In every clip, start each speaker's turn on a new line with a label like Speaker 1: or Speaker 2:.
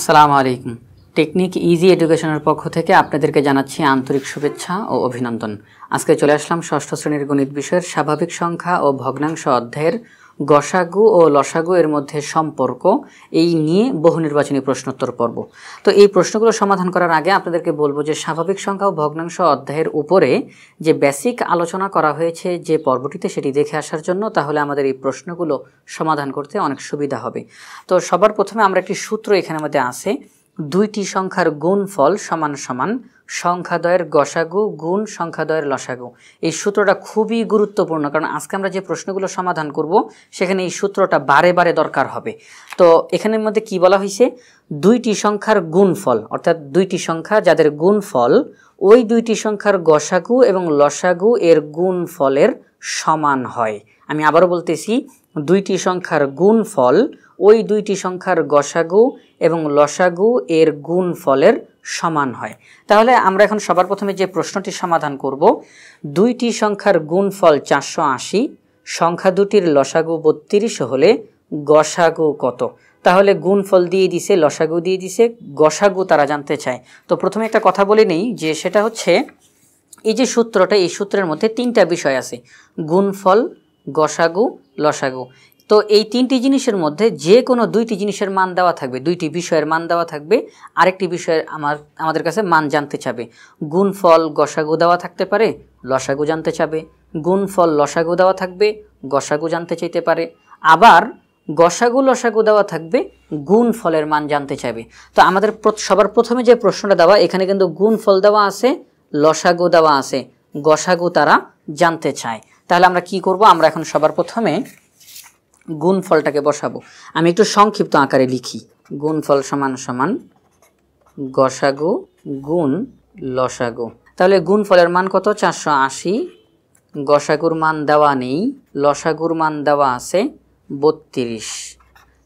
Speaker 1: আসসালামু আলাইকুম technique easy এডুকেশনের পক্ষ থেকে আপনাদেরকে জানাচ্ছি আন্তরিক শুভেচ্ছা ও অভিনন্দন আজকে চলে আসলাম ষষ্ঠ শ্রেণীর গণিত বিষয়ের স্বাভাবিক সংখ্যা ও ভগ্নাংশ অধ্যায়ের গসাগু ও লসাগু এর মধ্যে সম্পর্ক এই নিয়ে বহু নির্বাচনী প্রশ্নোত্তর পর্ব তো এই প্রশ্নগুলো সমাধান করার আগে আপনাদেরকে বলবো যে স্বাভাবিক সংখ্যা ও ভগ্নাংশ অধ্যায়ের উপরে যে বেসিক আলোচনা করা হয়েছে যে পর্বটিতে সেটি দেখে আসার জন্য তাহলে আমাদের এই প্রশ্নগুলো সমাধান করতে অনেক সুবিধা হবে তো সবার প্রথমে আমরা একটি সূত্র এখানে মধ্যে আছে দুইটি সংখ্যার গুণফল সমান সমান সংখ্যাদয়ের গসাগু গুণ সংখ্যাদয়ের লসাগু এই সূত্রটা খুবই গুরুত্বপূর্ণ কারণ আজকে আমরা যে প্রশ্নগুলো সমাধান করব সেখানে এই সূত্রটা বারে বারে দরকার হবে তো এখানের মধ্যে কি বলা হয়েছে দুইটি সংখ্যার গুণফল অর্থাৎ দুইটি সংখ্যা যাদের গুণফল ওই দুইটি সংখ্যার গসাগু এবং লসাগু এর গুণফলের সমান হয় আমি আবারও বলতেছি দুইটি সংখ্যার গুণফল ওই দুইটি সংখ্যার গসাগু এবং লসাগু এর গুণফলের সমান হয় তাহলে আমরা এখন সবার প্রথমে যে প্রশ্নটি সমাধান করব দুইটি সংখ্যার গুণফল চারশো আশি সংখ্যা দুটির লসাগু বত্রিশ হলে গসাগু কত তাহলে গুণফল দিয়ে দিছে লসাগু দিয়ে দিছে গসাগু তারা জানতে চায় তো প্রথমে একটা কথা বলে নেই যে সেটা হচ্ছে এই যে সূত্রটা এই সূত্রের মধ্যে তিনটা বিষয় আছে গুণফল গসাগু লসাগু তো এই তিনটি জিনিসের মধ্যে যে কোনো দুইটি জিনিসের মান দেওয়া থাকবে দুইটি বিষয়ের মান দেওয়া থাকবে আরেকটি বিষয়ের আমার আমাদের কাছে মান জানতে চাবে গুণফল গসাগু দেওয়া থাকতে পারে লসাগু জানতে চাবে গুণফল লসাগু দেওয়া থাকবে গসাগু জানতে চাইতে পারে আবার গসাগু লসাগু দেওয়া থাকবে গুণ ফলের মান জানতে চাইবে তো আমাদের সবার প্রথমে যে প্রশ্নটা দেওয়া এখানে কিন্তু গুণ ফল দেওয়া আছে লসাগু দেওয়া আছে গসাগু তারা জানতে চায় তাহলে আমরা কি করব আমরা এখন সবার প্রথমে গুণফলটাকে বসাবো আমি একটু সংক্ষিপ্ত আকারে লিখি গুণফল সমান সমান গসাগু গুণ লসাগু তাহলে গুণফলের মান কত চারশো আশি গসাগুর মান দেওয়া নেই লসাগুর মান দেওয়া আছে বত্রিশ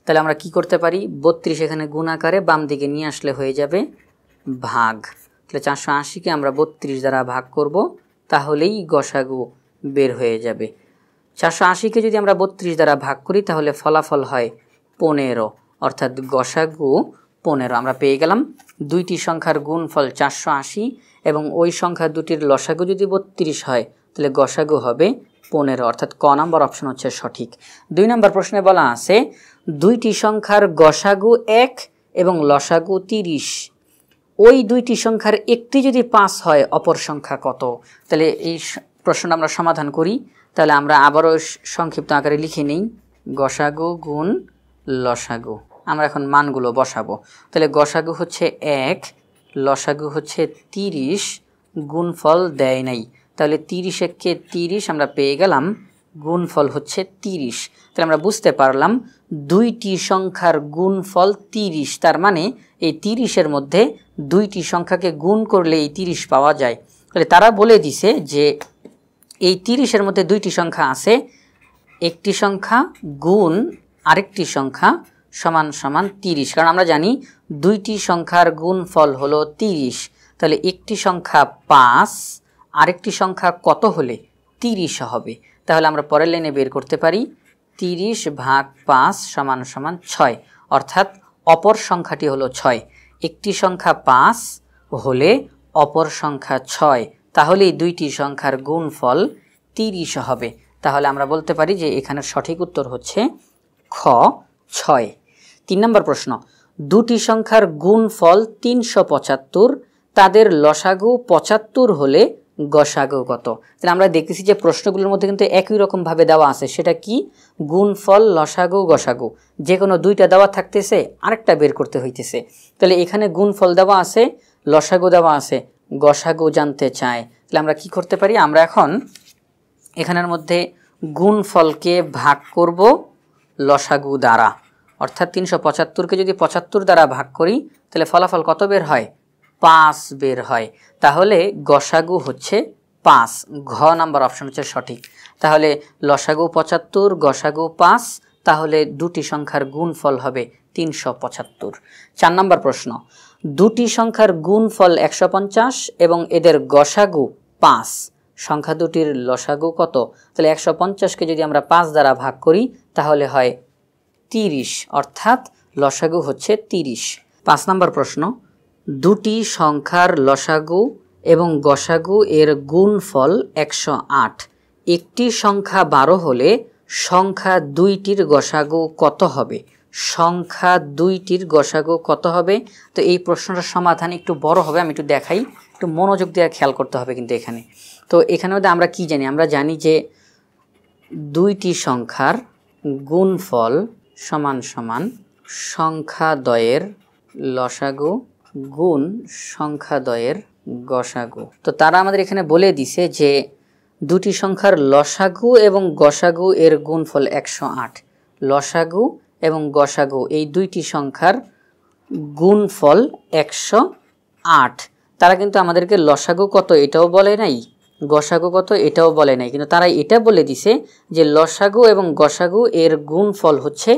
Speaker 1: তাহলে আমরা কি করতে পারি বত্রিশ এখানে গুণ আকারে বাম দিকে নিয়ে আসলে হয়ে যাবে ভাগ তাহলে চারশো আশিকে আমরা বত্রিশ দ্বারা ভাগ করব তাহলেই গসাগু বের হয়ে যাবে চারশো আশিকে যদি আমরা বত্রিশ দ্বারা ভাগ করি তাহলে ফলাফল হয় পনেরো অর্থাৎ গসাগু পনেরো আমরা পেয়ে গেলাম দুইটি সংখ্যার গুণফল চারশো আশি এবং ওই সংখ্যা দুটির লসাগু যদি বত্রিশ হয় তাহলে গসাগু হবে পনেরো অর্থাৎ ক নম্বর অপশন হচ্ছে সঠিক দুই নম্বর প্রশ্নে বলা আছে দুইটি সংখ্যার গসাগু এক এবং লসাগু তিরিশ ওই দুইটি সংখ্যার একটি যদি পাঁচ হয় অপর সংখ্যা কত তাহলে এই প্রশ্নটা আমরা সমাধান করি তাহলে আমরা আবারও সংক্ষিপ্ত আকারে লিখে নিই গসাগু গুণ লসাগু আমরা এখন মানগুলো বসাবো তাহলে গসাগু হচ্ছে এক লসাগু হচ্ছে তিরিশ গুণফল দেয় নাই তাহলে তিরিশ এককে তিরিশ আমরা পেয়ে গেলাম গুণফল হচ্ছে তিরিশ তাহলে আমরা বুঝতে পারলাম দুইটি সংখ্যার গুণফল তিরিশ তার মানে এই তিরিশের মধ্যে দুইটি সংখ্যাকে গুণ করলে এই তিরিশ পাওয়া যায় তাহলে তারা বলে দিছে যে এই তিরিশের মধ্যে দুইটি সংখ্যা আছে একটি সংখ্যা গুণ আরেকটি সংখ্যা সমান সমান তিরিশ কারণ আমরা জানি দুইটি সংখ্যার গুণ ফল হলো তিরিশ তাহলে একটি সংখ্যা পাঁচ আরেকটি সংখ্যা কত হলে তিরিশ হবে তাহলে আমরা পরের লাইনে বের করতে পারি তিরিশ ভাগ পাঁচ সমান সমান ছয় অর্থাৎ অপর সংখ্যাটি হলো ছয় একটি সংখ্যা পাঁচ হলে অপর সংখ্যা ছয় তাহলে এই দুইটি সংখ্যার গুণফল তিরিশ হবে তাহলে আমরা বলতে পারি যে এখানের সঠিক উত্তর হচ্ছে খ ছয় তিন নম্বর প্রশ্ন দুটি সংখ্যার গুণফল তিনশো পঁচাত্তর তাদের লসাগু পঁচাত্তর হলে গসাগু কত তাহলে আমরা দেখতেছি যে প্রশ্নগুলোর মধ্যে কিন্তু একই রকমভাবে দেওয়া আছে সেটা কি গুণফল লসাগু গসাগু যে কোনো দুইটা দেওয়া থাকতেছে আরেকটা বের করতে হইতেছে তাহলে এখানে গুণফল দেওয়া আছে লসাগু দেওয়া আছে গসাগু জানতে চায় তাহলে আমরা কি করতে পারি আমরা এখন এখানের মধ্যে গুণ ফলকে ভাগ করব লসাগু দ্বারা অর্থাৎ তিনশো পঁচাত্তরকে যদি পঁচাত্তর দ্বারা ভাগ করি তাহলে ফলাফল কত বের হয় পাঁচ বের হয় তাহলে গসাগু হচ্ছে পাঁচ ঘ নাম্বার অপশন হচ্ছে সঠিক তাহলে লসাগু পঁচাত্তর গসাগু পাঁচ তাহলে দুটি সংখ্যার গুণ ফল হবে তিনশো পঁচাত্তর চার নম্বর প্রশ্ন দুটি সংখ্যার গুণফল একশো পঞ্চাশ এবং এদের গসাগু পাঁচ সংখ্যা দুটির লসাগু কত তাহলে একশো পঞ্চাশকে যদি আমরা পাঁচ দ্বারা ভাগ করি তাহলে হয় তিরিশ অর্থাৎ লসাগু হচ্ছে তিরিশ পাঁচ নম্বর প্রশ্ন দুটি সংখ্যার লসাগু এবং গসাগু এর গুণফল একশো আট একটি সংখ্যা বারো হলে সংখ্যা দুইটির গসাগু কত হবে সংখ্যা দুইটির গসাগো কত হবে তো এই প্রশ্নটার সমাধান একটু বড় হবে আমি একটু দেখাই একটু মনোযোগ দেওয়া খেয়াল করতে হবে কিন্তু এখানে তো এখানে মধ্যে আমরা কি জানি আমরা জানি যে দুইটি সংখ্যার গুণফল সমান সমান সংখ্যাদয়ের লসাগু গুণ সংখ্যাদয়ের গসাগু তো তারা আমাদের এখানে বলে দিছে যে দুটি সংখ্যার লসাগু এবং গসাগু এর গুণফল একশো আট লসাগু এবং গসাগো এই দুইটি সংখ্যার গুণফল একশো আট তারা কিন্তু আমাদেরকে লসাগো কত এটাও বলে নাই গসাগো কত এটাও বলে নাই কিন্তু তারা এটা বলে দিছে যে লসাগো এবং গসাগো এর গুণফল হচ্ছে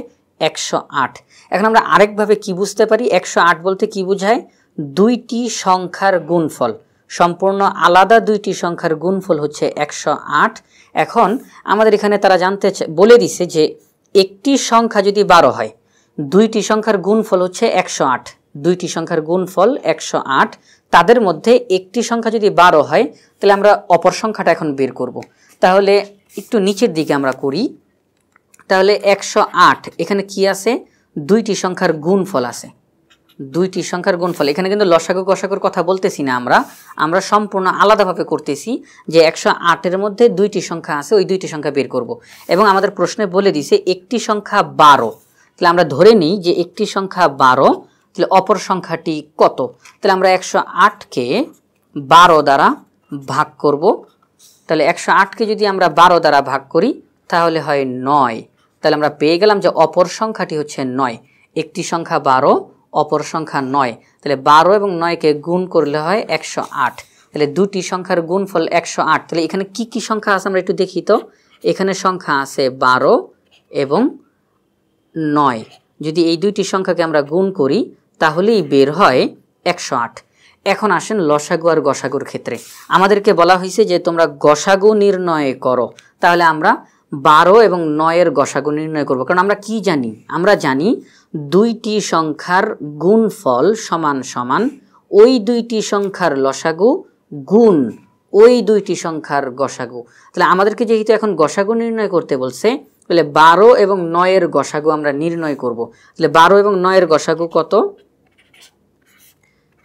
Speaker 1: একশো আট এখন আমরা আরেকভাবে কি বুঝতে পারি একশো আট বলতে কি বোঝায় দুইটি সংখ্যার গুণফল সম্পূর্ণ আলাদা দুইটি সংখ্যার গুণফল হচ্ছে একশো আট এখন আমাদের এখানে তারা জানতে বলে দিছে যে একটি সংখ্যা যদি বারো হয় দুইটি সংখ্যার গুণফল হচ্ছে একশো আট দুইটি সংখ্যার গুণফল একশো আট তাদের মধ্যে একটি সংখ্যা যদি বারো হয় তাহলে আমরা অপর সংখ্যাটা এখন বের করব। তাহলে একটু নিচের দিকে আমরা করি তাহলে একশো আট এখানে কি আছে দুইটি সংখ্যার গুণফল আছে দুইটি সংখ্যার গুণফল এখানে কিন্তু লসাগু কষাগুর কথা বলতেছি না আমরা আমরা সম্পূর্ণ আলাদাভাবে করতেছি যে একশো আটের মধ্যে দুইটি সংখ্যা আছে ওই দুইটি সংখ্যা বের করব। এবং আমাদের প্রশ্নে বলে দিছে একটি সংখ্যা বারো তাহলে আমরা ধরে নিই যে একটি সংখ্যা বারো তাহলে অপর সংখ্যাটি কত তাহলে আমরা একশো আটকে বারো দ্বারা ভাগ করব তাহলে একশো আটকে যদি আমরা বারো দ্বারা ভাগ করি তাহলে হয় নয় তাহলে আমরা পেয়ে গেলাম যে অপর সংখ্যাটি হচ্ছে নয় একটি সংখ্যা বারো অপর সংখ্যা নয় তাহলে বারো এবং নয়কে গুণ করলে হয় একশো আট তাহলে দুটি সংখ্যার গুণফল একশো আট তাহলে এখানে কি কি সংখ্যা আছে আমরা একটু দেখি তো এখানে সংখ্যা আছে বারো এবং নয় যদি এই দুইটি সংখ্যাকে আমরা গুণ করি তাহলেই বের হয় একশো আট এখন আসেন লসাগু আর গসাগুর ক্ষেত্রে আমাদেরকে বলা হয়েছে যে তোমরা গসাগু নির্ণয় করো তাহলে আমরা বারো এবং নয়ের গসাগু নির্ণয় করব কারণ আমরা কি জানি আমরা জানি দুইটি সংখ্যার গুণফল সমান সমান ওই দুইটি সংখ্যার লসাগু গুণ ওই দুইটি সংখ্যার গসাগু তাহলে আমাদেরকে যেহেতু এখন গসাগু নির্ণয় করতে বলছে তাহলে বারো এবং নয়ের গসাগু আমরা নির্ণয় করব। তাহলে বারো এবং নয়ের গসাগু কত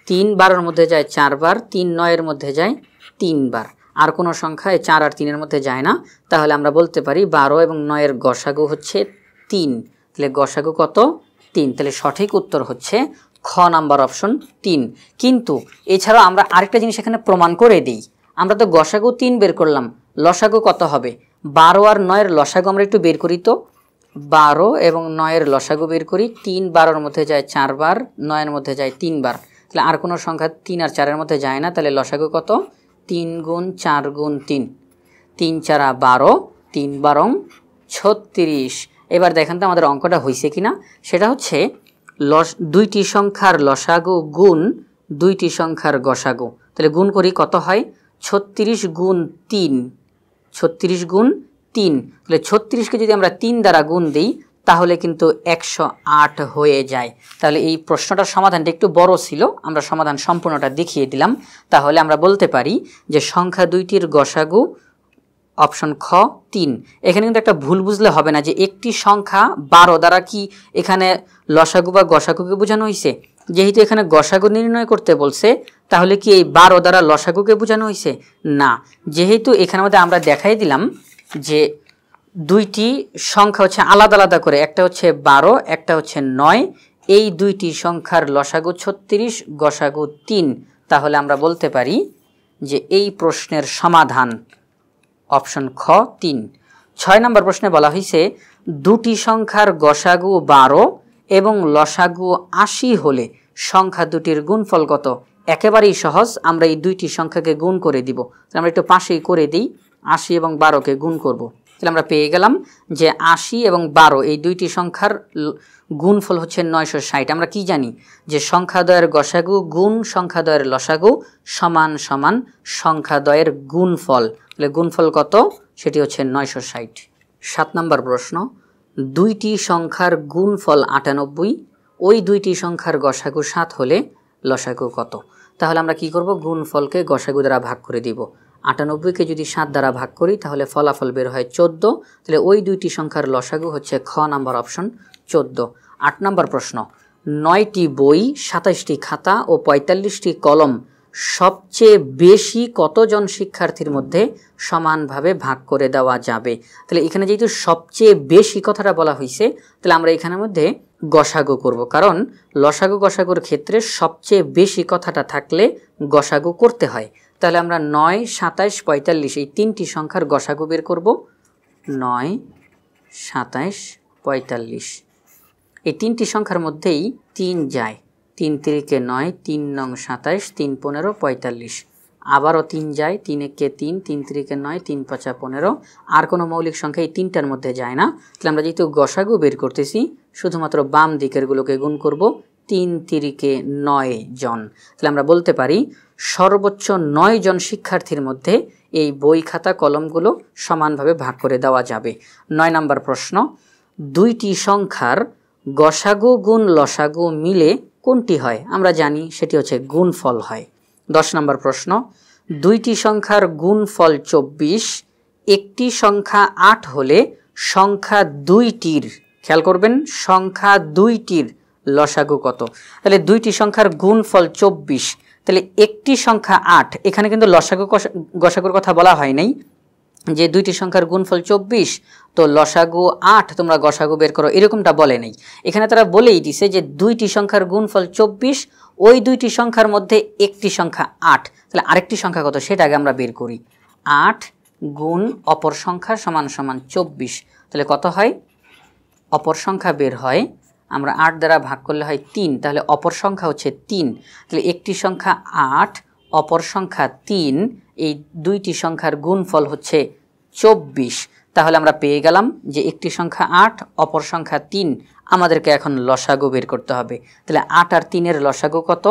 Speaker 1: তিন বারোর মধ্যে যায় চারবার তিন নয়ের মধ্যে যায় তিনবার আর কোনো সংখ্যায় চার আর তিনের মধ্যে যায় না তাহলে আমরা বলতে পারি বারো এবং নয়ের গসাগু হচ্ছে তিন তাহলে গসাগু কত তিন তাহলে সঠিক উত্তর হচ্ছে খ নাম্বার অপশন তিন কিন্তু এছাড়াও আমরা আরেকটা জিনিস এখানে প্রমাণ করে দিই আমরা তো গসাগু তিন বের করলাম লসাগু কত হবে বারো আর নয়ের লসাগু আমরা একটু বের করি তো বারো এবং নয়ের লসাগু বের করি তিন বারোর মধ্যে যায় চারবার নয়ের মধ্যে যায় তিনবার তাহলে আর কোনো সংখ্যা তিন আর চারের মধ্যে যায় না তাহলে লসাগু কত তিন গুণ চার গুণ তিন তিন চারা বারো তিন বারং ছত্রিশ এবার দেখেন তো আমাদের অঙ্কটা হয়েছে কিনা সেটা হচ্ছে লস দুইটি সংখ্যার লসাগু গুণ দুইটি সংখ্যার গসাগু তাহলে গুণ করি কত হয় ছত্রিশ গুণ তিন ছত্রিশ গুণ তিন তাহলে ছত্রিশকে যদি আমরা তিন দ্বারা গুণ দিই তাহলে কিন্তু একশো আট হয়ে যায় তাহলে এই প্রশ্নটার সমাধানটা একটু বড় ছিল আমরা সমাধান সম্পূর্ণটা দেখিয়ে দিলাম তাহলে আমরা বলতে পারি যে সংখ্যা দুইটির গসাগু অপশন খ তিন এখানে কিন্তু একটা ভুল বুঝলে হবে না যে একটি সংখ্যা বারো দ্বারা কি এখানে লসাগু বা গসাগুকে বোঝানো হয়েছে যেহেতু এখানে গসাগু নির্ণয় করতে বলছে তাহলে কি এই বারো দ্বারা লসাগুকে বোঝানো হয়েছে না যেহেতু এখানে মধ্যে আমরা দেখাই দিলাম যে দুইটি সংখ্যা হচ্ছে আলাদা আলাদা করে একটা হচ্ছে বারো একটা হচ্ছে নয় এই দুইটি সংখ্যার লসাগু ছত্রিশ গসাগু তিন তাহলে আমরা বলতে পারি যে এই প্রশ্নের সমাধান অপশন খ তিন ছয় নম্বর প্রশ্নে বলা হয়েছে দুটি সংখ্যার গসাগু বারো এবং লসাগু আশি হলে সংখ্যা দুটির গুণফল কত একেবারেই সহজ আমরা এই দুইটি সংখ্যাকে গুণ করে দিব আমরা একটু পাশেই করে দিই আশি এবং বারোকে গুণ করব। তাহলে আমরা পেয়ে গেলাম যে আশি এবং বারো এই দুইটি সংখ্যার গুণফল হচ্ছে নয়শো ষাট আমরা কি জানি যে সংখ্যাদয়ের গসাগু গুণ সংখ্যাদয়ের লসাগু সমান সমান সংখ্যাদয়ের গুণফল তাহলে গুণফল কত সেটি হচ্ছে নয়শো ষাট সাত নম্বর প্রশ্ন দুইটি সংখ্যার গুণফল আটানব্বই ওই দুইটি সংখ্যার গসাগু সাত হলে লসাগু কত তাহলে আমরা কি করব গুণফলকে গসাগু দ্বারা ভাগ করে দিব আটানব্বইকে যদি সাত দ্বারা ভাগ করি তাহলে ফলাফল বের হয় চোদ্দ তাহলে ওই দুইটি সংখ্যার লসাগু হচ্ছে খ নাম্বার অপশন চোদ্দ আট নম্বর প্রশ্ন নয়টি বই সাতাশটি খাতা ও পঁয়তাল্লিশটি কলম সবচেয়ে বেশি কতজন শিক্ষার্থীর মধ্যে সমানভাবে ভাগ করে দেওয়া যাবে তাহলে এখানে যেহেতু সবচেয়ে বেশি কথাটা বলা হয়েছে তাহলে আমরা এখানের মধ্যে গসাগু করব কারণ লসাগু গসাগুর ক্ষেত্রে সবচেয়ে বেশি কথাটা থাকলে গসাগু করতে হয় তাহলে আমরা নয় সাতাইশ পঁয়তাল্লিশ এই তিনটি সংখ্যার গসাগু বের করব নয় সাতাইশ পঁয়তাল্লিশ এই তিনটি সংখ্যার মধ্যেই তিন যায় তিন তিরিকে নয় তিন নং সাতাইশ তিন পনেরো পঁয়তাল্লিশ আবারও তিন যায় তিন একে তিন তিন তিরিকে নয় তিন পাঁচা পনেরো আর কোনো মৌলিক সংখ্যা এই তিনটার মধ্যে যায় না তাহলে আমরা যেহেতু গসাগু বের করতেছি শুধুমাত্র বাম দিকেরগুলোকে গুণ করব তিন তিরিকে নয় জন তাহলে আমরা বলতে পারি সর্বোচ্চ নয় জন শিক্ষার্থীর মধ্যে এই বই খাতা কলমগুলো সমানভাবে ভাগ করে দেওয়া যাবে নয় নম্বর প্রশ্ন দুইটি সংখ্যার গসাগু গুণ লসাগু মিলে কোনটি হয় আমরা জানি সেটি হচ্ছে গুণফল হয় দশ নম্বর প্রশ্ন দুইটি সংখ্যার গুণফল চব্বিশ একটি সংখ্যা আট হলে সংখ্যা দুইটির খেয়াল করবেন সংখ্যা দুইটির লসাগু কত তাহলে দুইটি সংখ্যার গুণফল চব্বিশ তাহলে একটি সংখ্যা আট এখানে কিন্তু লসাগু গসাগুর কথা বলা হয় নাই যে দুইটি সংখ্যার গুণফল চব্বিশ তো লসাগু আট তোমরা গসাগু বের করো এরকমটা বলে নেই এখানে তারা বলেই দিছে যে দুইটি সংখ্যার গুণফল চব্বিশ ওই দুইটি সংখ্যার মধ্যে একটি সংখ্যা আট তাহলে আরেকটি সংখ্যা কত সেটা আগে আমরা বের করি আট গুণ অপর সংখ্যা সমান সমান চব্বিশ তাহলে কত হয় অপর সংখ্যা বের হয় আমরা আট দ্বারা ভাগ করলে হয় তিন তাহলে অপর সংখ্যা হচ্ছে তিন তাহলে একটি সংখ্যা আট অপর সংখ্যা তিন এই দুইটি সংখ্যার গুণফল হচ্ছে চব্বিশ তাহলে আমরা পেয়ে গেলাম যে একটি সংখ্যা আট অপর সংখ্যা তিন আমাদেরকে এখন লসাগু বের করতে হবে তাহলে আট আর তিনের লসাগু কত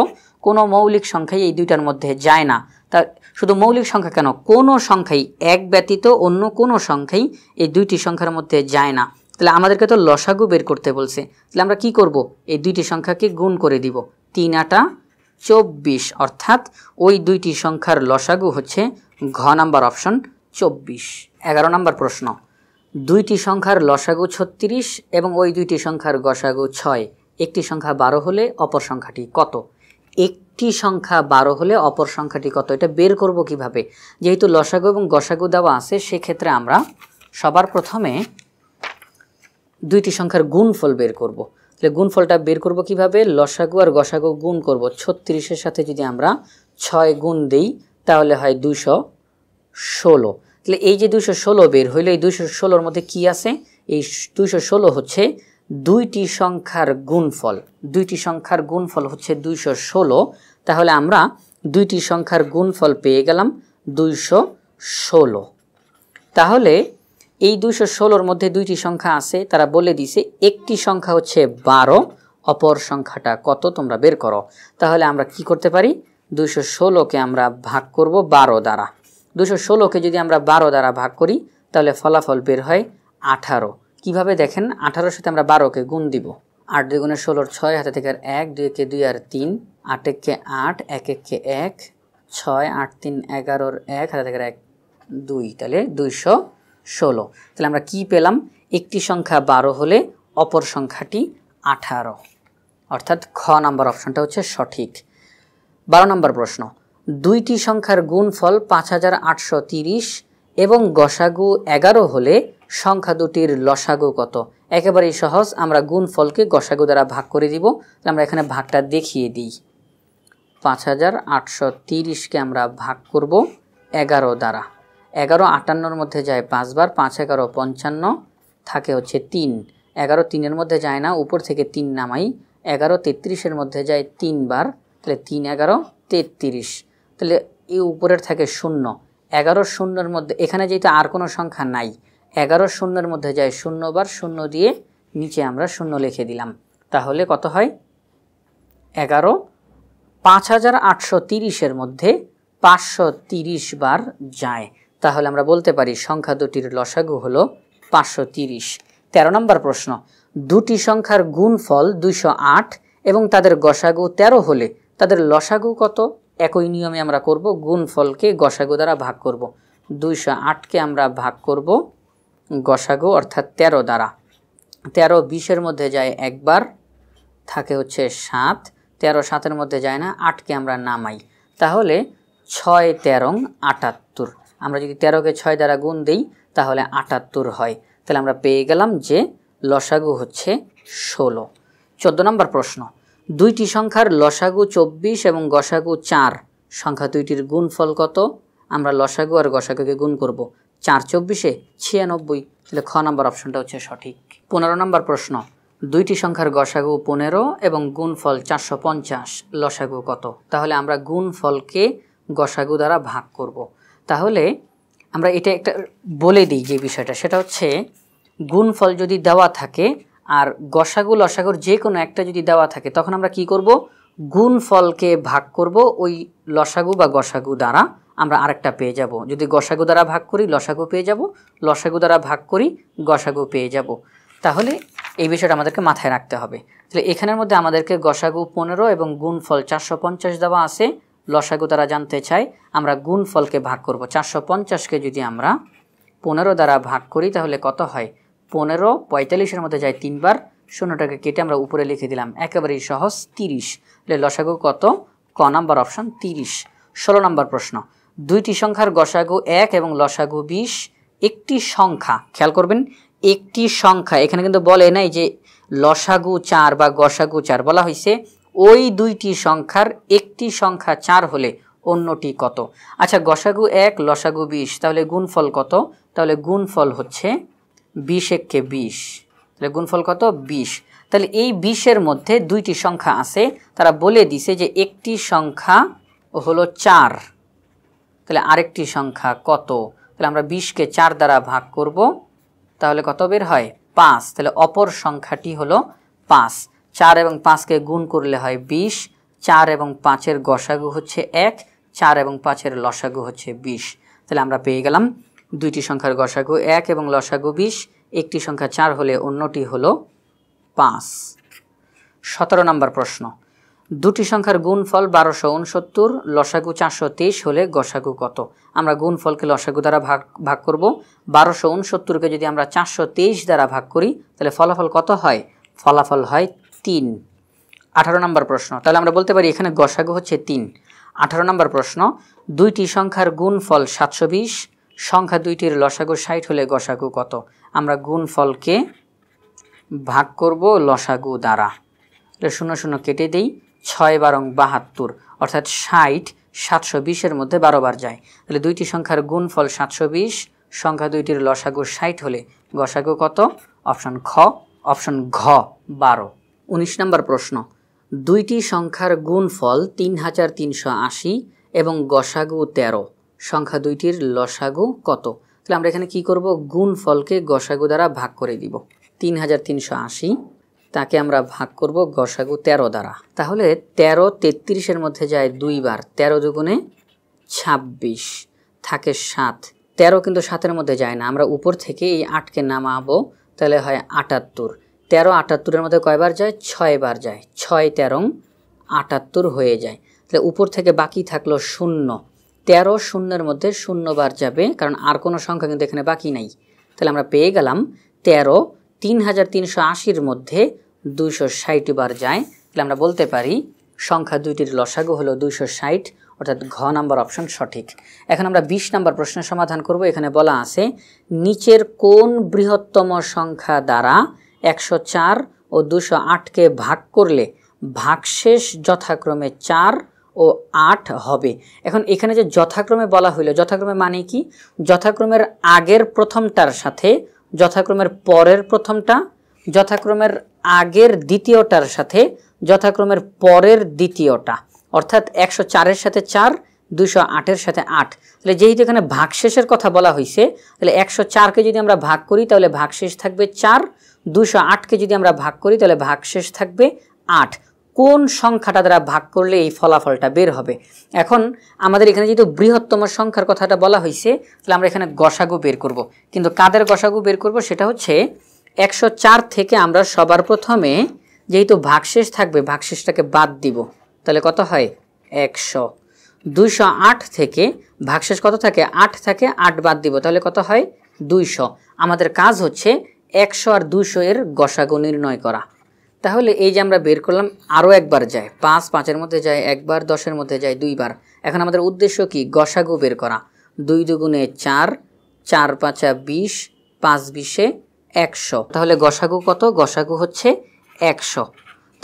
Speaker 1: কোনো মৌলিক সংখ্যাই এই দুইটার মধ্যে যায় না তা শুধু মৌলিক সংখ্যা কেন কোনো সংখ্যাই এক ব্যতীত অন্য কোনো সংখ্যাই এই দুইটি সংখ্যার মধ্যে যায় না তাহলে আমাদেরকে তো লসাগু বের করতে বলছে তাহলে আমরা কি করব এই দুইটি সংখ্যাকে গুণ করে দিব তিন আটা চব্বিশ অর্থাৎ ওই দুইটি সংখ্যার লসাগু হচ্ছে ঘ নাম্বার অপশন চব্বিশ এগারো নাম্বার প্রশ্ন দুইটি সংখ্যার লসাগু ছত্রিশ এবং ওই দুইটি সংখ্যার গসাগু ছয় একটি সংখ্যা বারো হলে অপর সংখ্যাটি কত একটি সংখ্যা বারো হলে অপর সংখ্যাটি কত এটা বের করব কিভাবে যেহেতু লসাগু এবং গসাগু দেওয়া আছে সেক্ষেত্রে আমরা সবার প্রথমে দুইটি সংখ্যার গুণফল বের করব তাহলে গুণফলটা বের করব কিভাবে লসাগু আর গসাগু গুণ করব ছত্রিশের সাথে যদি আমরা ছয় গুণ দিই তাহলে হয় দুশো ষোলো তাহলে এই যে দুশো ষোলো বের হইলে এই দুশো ষোলোর মধ্যে কি আছে এই দুশো ষোলো হচ্ছে দুইটি সংখ্যার গুণফল দুইটি সংখ্যার গুণফল হচ্ছে দুইশো ষোলো তাহলে আমরা দুইটি সংখ্যার গুণফল পেয়ে গেলাম দুইশো ষোলো তাহলে এই দুশো ষোলোর মধ্যে দুইটি সংখ্যা আছে তারা বলে দিছে একটি সংখ্যা হচ্ছে বারো অপর সংখ্যাটা কত তোমরা বের করো তাহলে আমরা কি করতে পারি দুশো ষোলোকে আমরা ভাগ করব বারো দ্বারা দুশো ষোলোকে যদি আমরা বারো দ্বারা ভাগ করি তাহলে ফলাফল বের হয় আঠারো কিভাবে দেখেন আঠারোর সাথে আমরা বারোকে গুণ দিব আট দুই গুণে ষোলোর ছয় হাতে থেকে এক দুই একে দুই আর তিন আট এককে আট এক এককে এক ছয় আট তিন এগারোর এক হাতে থেকে এক দুই তাহলে দুইশো ষোলো তাহলে আমরা কি পেলাম একটি সংখ্যা বারো হলে অপর সংখ্যাটি আঠারো অর্থাৎ খ নাম্বার অপশনটা হচ্ছে সঠিক বারো নম্বর প্রশ্ন দুইটি সংখ্যার গুণফল পাঁচ হাজার আটশো তিরিশ এবং গসাগু এগারো হলে সংখ্যা দুটির লসাগু কত একেবারেই সহজ আমরা গুণফলকে গসাগু দ্বারা ভাগ করে দিব তাহলে আমরা এখানে ভাগটা দেখিয়ে দিই পাঁচ হাজার আটশো তিরিশকে আমরা ভাগ করব এগারো দ্বারা এগারো আটান্নর মধ্যে যায় পাঁচবার পাঁচ এগারো পঞ্চান্ন থাকে হচ্ছে তিন এগারো তিনের মধ্যে যায় না উপর থেকে তিন নামাই এগারো তেত্রিশের মধ্যে যায় তিনবার তাহলে তিন এগারো তেত্রিশ তাহলে এ উপরের থাকে শূন্য এগারো শূন্যের মধ্যে এখানে যেহেতু আর কোনো সংখ্যা নাই এগারো শূন্যের মধ্যে যায় শূন্যবার শূন্য দিয়ে নিচে আমরা শূন্য লিখে দিলাম তাহলে কত হয় এগারো পাঁচ হাজার আটশো তিরিশের মধ্যে পাঁচশো তিরিশ বার যায় তাহলে আমরা বলতে পারি সংখ্যা দুটির লসাগু হল পাঁচশো তিরিশ তেরো নম্বর প্রশ্ন দুটি সংখ্যার গুণফল দুইশো আট এবং তাদের গসাগু তেরো হলে তাদের লসাগু কত একই নিয়মে আমরা করব গুণফলকে গসাগু দ্বারা ভাগ করব দুইশো আটকে আমরা ভাগ করব গসাগু অর্থাৎ তেরো দ্বারা তেরো বিশের মধ্যে যায় একবার থাকে হচ্ছে সাত তেরো সাতের মধ্যে যায় না আটকে আমরা নামাই তাহলে ছয় তেরং আটাত্তর আমরা যদি তেরোকে ছয় দ্বারা গুণ দিই তাহলে আটাত্তর হয় তাহলে আমরা পেয়ে গেলাম যে লসাগু হচ্ছে ষোলো চোদ্দো নম্বর প্রশ্ন দুইটি সংখ্যার লসাগু চব্বিশ এবং গসাগু চার সংখ্যা দুইটির গুণফল কত আমরা লসাগু আর গসাগুকে গুণ করব চার চব্বিশে ছিয়ানব্বই তাহলে খ নম্বর অপশনটা হচ্ছে সঠিক পনেরো নম্বর প্রশ্ন দুইটি সংখ্যার গসাগু পনেরো এবং গুণফল চারশো পঞ্চাশ লসাগু কত তাহলে আমরা গুণফলকে গসাগু দ্বারা ভাগ করব তাহলে আমরা এটা একটা বলে দিই যে বিষয়টা সেটা হচ্ছে গুণফল যদি দেওয়া থাকে আর গসাগু লসাগুর যে কোনো একটা যদি দেওয়া থাকে তখন আমরা কি করব গুণফলকে ভাগ করব ওই লসাগু বা গসাগু দ্বারা আমরা আরেকটা পেয়ে যাব যদি গসাগু দ্বারা ভাগ করি লসাগু পেয়ে যাব লসাগু দ্বারা ভাগ করি গসাগু পেয়ে যাব তাহলে এই বিষয়টা আমাদেরকে মাথায় রাখতে হবে তাহলে এখানের মধ্যে আমাদেরকে গসাগু পনেরো এবং গুণফল চারশো পঞ্চাশ দেওয়া আছে লসাগু তারা জানতে চায় আমরা গুণ ফলকে ভাগ করব চারশো পঞ্চাশকে যদি আমরা পনেরো দ্বারা ভাগ করি তাহলে কত হয় পনেরো পঁয়তাল্লিশের মধ্যে যায় তিনবার শূন্যটাকে কেটে আমরা উপরে লিখে দিলাম একেবারেই সহজ তিরিশ তাহলে লসাগু কত ক নাম্বার অপশান তিরিশ ষোলো নম্বর প্রশ্ন দুইটি সংখ্যার গসাগু এক এবং লসাগু বিশ একটি সংখ্যা খেয়াল করবেন একটি সংখ্যা এখানে কিন্তু বলে নাই যে লসাগু চার বা গসাগু চার বলা হয়েছে ওই দুইটি সংখ্যার একটি সংখ্যা চার হলে অন্যটি কত আচ্ছা গসাগু এক লসাগু বিশ তাহলে গুণফল কত তাহলে গুণফল হচ্ছে বিশ এককে বিশ তাহলে গুণফল কত বিশ তাহলে এই বিশের মধ্যে দুইটি সংখ্যা আছে তারা বলে দিছে যে একটি সংখ্যা হলো চার তাহলে আরেকটি সংখ্যা কত তাহলে আমরা বিশকে চার দ্বারা ভাগ করব তাহলে কত বের হয় পাঁচ তাহলে অপর সংখ্যাটি হলো পাঁচ চার এবং পাঁচকে গুণ করলে হয় বিশ চার এবং পাঁচের গসাগু হচ্ছে এক চার এবং পাঁচের লসাগু হচ্ছে বিশ তাহলে আমরা পেয়ে গেলাম দুইটি সংখ্যার গসাগু এক এবং লসাগু বিশ একটি সংখ্যা চার হলে অন্যটি হল পাঁচ সতেরো নম্বর প্রশ্ন দুটি সংখ্যার গুণফল বারোশো উনসত্তর লসাগু চারশো তেইশ হলে গসাগু কত আমরা গুণফলকে লসাগু দ্বারা ভাগ ভাগ করব বারোশো উনসত্তরকে যদি আমরা চারশো তেইশ দ্বারা ভাগ করি তাহলে ফলাফল কত হয় ফলাফল হয় তিন আঠারো নম্বর প্রশ্ন তাহলে আমরা বলতে পারি এখানে গসাগু হচ্ছে তিন আঠারো নম্বর প্রশ্ন দুইটি সংখ্যার গুণ ফল সাতশো বিশ সংখ্যা দুইটির লসাগু ষাট হলে গসাগু কত আমরা গুণ ফলকে ভাগ করব লসাগু দ্বারা শূন্য শূন্য কেটে দেই ছয় বারং বাহাত্তর অর্থাৎ ষাট সাতশো বিশের মধ্যে বারোবার যায় তাহলে দুইটি সংখ্যার গুণ ফল সাতশো বিশ সংখ্যা দুইটির লসাগু ষাট হলে গসাগু কত অপশন খ অপশন ঘ বারো উনিশ নম্বর প্রশ্ন দুইটি সংখ্যার গুণফল তিন হাজার তিনশো আশি এবং গসাগু তেরো সংখ্যা দুইটির লসাগু কত তাহলে আমরা এখানে কি করব গুণফলকে গসাগু দ্বারা ভাগ করে দিব তিন হাজার তিনশো আশি তাকে আমরা ভাগ করব গসাগু তেরো দ্বারা তাহলে তেরো তেত্রিশের মধ্যে যায় দুইবার তেরো দুগুণে ছাব্বিশ থাকে সাত তেরো কিন্তু সাতের মধ্যে যায় না আমরা উপর থেকে এই আটকে নামাবো তাহলে হয় আটাত্তর তেরো আটাত্তরের মধ্যে কয়বার যায় ছয়বার যায় ছয় তেরো আটাত্তর হয়ে যায় তাহলে উপর থেকে বাকি থাকলো শূন্য তেরো শূন্যের মধ্যে শূন্যবার যাবে কারণ আর কোনো সংখ্যা কিন্তু এখানে বাকি নাই তাহলে আমরা পেয়ে গেলাম তেরো তিন হাজার তিনশো আশির মধ্যে দুইশো ষাট বার যায় তাহলে আমরা বলতে পারি সংখ্যা দুইটির লসাগু হলো দুইশো ষাট অর্থাৎ ঘ নাম্বার অপশন সঠিক এখন আমরা ২০ নাম্বার প্রশ্নের সমাধান করব এখানে বলা আছে নিচের কোন বৃহত্তম সংখ্যা দ্বারা একশো চার ও দুশো আটকে ভাগ করলে ভাগশেষ যথাক্রমে চার ও আট হবে এখন এখানে যে যথাক্রমে বলা হইল যথাক্রমে মানে কি যথাক্রমের আগের প্রথমটার সাথে যথাক্রমের পরের প্রথমটা যথাক্রমের আগের দ্বিতীয়টার সাথে যথাক্রমের পরের দ্বিতীয়টা অর্থাৎ একশো চারের সাথে চার দুশো আটের সাথে আট তাহলে যেহেতু এখানে ভাগশেষের কথা বলা হয়েছে তাহলে একশো চারকে যদি আমরা ভাগ করি তাহলে ভাগশেষ থাকবে চার দুশো আটকে যদি আমরা ভাগ করি তাহলে ভাগশেষ থাকবে আট কোন সংখ্যাটা দ্বারা ভাগ করলে এই ফলাফলটা বের হবে এখন আমাদের এখানে যেহেতু বৃহত্তম সংখ্যার কথাটা বলা হয়েছে তাহলে আমরা এখানে গসাগু বের করব। কিন্তু কাদের গসাগু বের করব সেটা হচ্ছে একশো থেকে আমরা সবার প্রথমে যেহেতু ভাগশেষ থাকবে ভাগশেষটাকে বাদ দিব তাহলে কত হয় একশো দুইশো আট থেকে ভাগশেষ কত থাকে আট থাকে আট বাদ দিব তাহলে কত হয় দুইশো আমাদের কাজ হচ্ছে একশো আর দুইশো এর গসাগু নির্ণয় করা তাহলে এই যে আমরা বের করলাম আরও একবার যায় পাঁচ পাঁচের মধ্যে যায় একবার দশের মধ্যে যায় দুইবার এখন আমাদের উদ্দেশ্য কি গসাগু বের করা দুই দুগুণে চার চার পাঁচা বিশ পাঁচ বিশে একশো তাহলে গসাগু কত গসাগু হচ্ছে একশো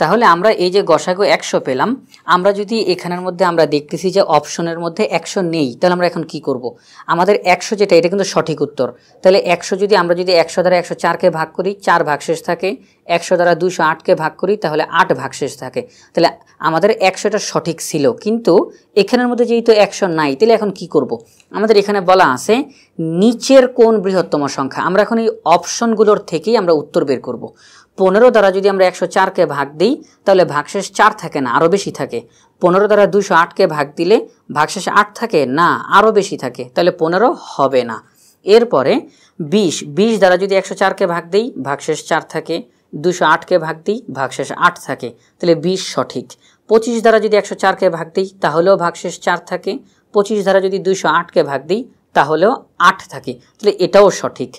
Speaker 1: তাহলে আমরা এই যে গসাগো একশো পেলাম আমরা যদি এখানের মধ্যে আমরা দেখতেছি যে অপশনের মধ্যে একশো নেই তাহলে আমরা এখন কি করব। আমাদের একশো যেটা এটা কিন্তু সঠিক উত্তর তাহলে একশো যদি আমরা যদি একশো দ্বারা একশো চারকে ভাগ করি চার শেষ থাকে একশো দ্বারা দুশো আটকে ভাগ করি তাহলে আট শেষ থাকে তাহলে আমাদের একশোটা সঠিক ছিল কিন্তু এখানের মধ্যে যেহেতু একশো নাই তাহলে এখন কি করব। আমাদের এখানে বলা আছে নিচের কোন বৃহত্তম সংখ্যা আমরা এখন এই অপশনগুলোর থেকেই আমরা উত্তর বের করব। পনেরো দ্বারা যদি আমরা একশো চারকে ভাগ দিই তাহলে ভাগশেষ চার থাকে না আরও বেশি থাকে পনেরো দ্বারা দুশো আটকে ভাগ দিলে ভাগশেষ আট থাকে না আরও বেশি থাকে তাহলে পনেরো হবে না এরপরে বিশ বিশ দ্বারা যদি একশো চারকে ভাগ দিই ভাগশেষ চার থাকে দুশো আটকে ভাগ দিই ভাগশেষ আট থাকে তাহলে বিশ সঠিক পঁচিশ দ্বারা যদি একশো চারকে ভাগ দিই তাহলেও ভাগশেষ চার থাকে পঁচিশ দ্বারা যদি দুশো আটকে ভাগ দিই তাহলেও আট থাকে তাহলে এটাও সঠিক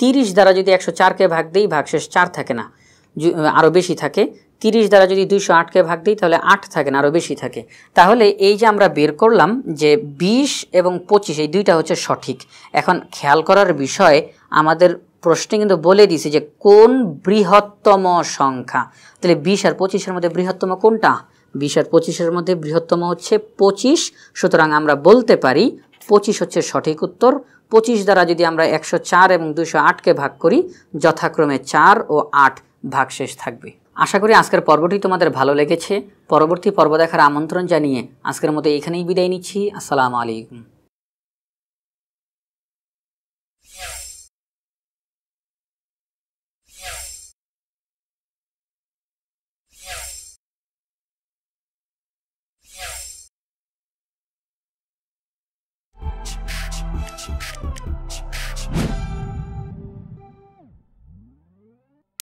Speaker 1: তিরিশ দ্বারা যদি একশো চারকে ভাগ দিই ভাগশেষ চার থাকে না আরও বেশি থাকে তিরিশ দ্বারা যদি দুইশো আটকে ভাগ দিই তাহলে আট থাকে না আরও বেশি থাকে তাহলে এই যে আমরা বের করলাম যে ২০ এবং পঁচিশ এই দুইটা হচ্ছে সঠিক এখন খেয়াল করার বিষয় আমাদের প্রশ্নে কিন্তু বলে দিছে যে কোন বৃহত্তম সংখ্যা তাহলে বিশ আর পঁচিশের মধ্যে বৃহত্তম কোনটা বিশ আর পঁচিশের মধ্যে বৃহত্তম হচ্ছে পঁচিশ সুতরাং আমরা বলতে পারি পঁচিশ হচ্ছে সঠিক উত্তর পঁচিশ দ্বারা যদি আমরা একশো চার এবং দুশো আটকে ভাগ করি যথাক্রমে চার ও আট ভাগশেষ থাকবে আশা করি আজকের পর্বটি তোমাদের ভালো লেগেছে পরবর্তী পর্ব দেখার আমন্ত্রণ জানিয়ে আজকের মতো এখানেই বিদায় নিচ্ছি আসসালামু আলাইকুম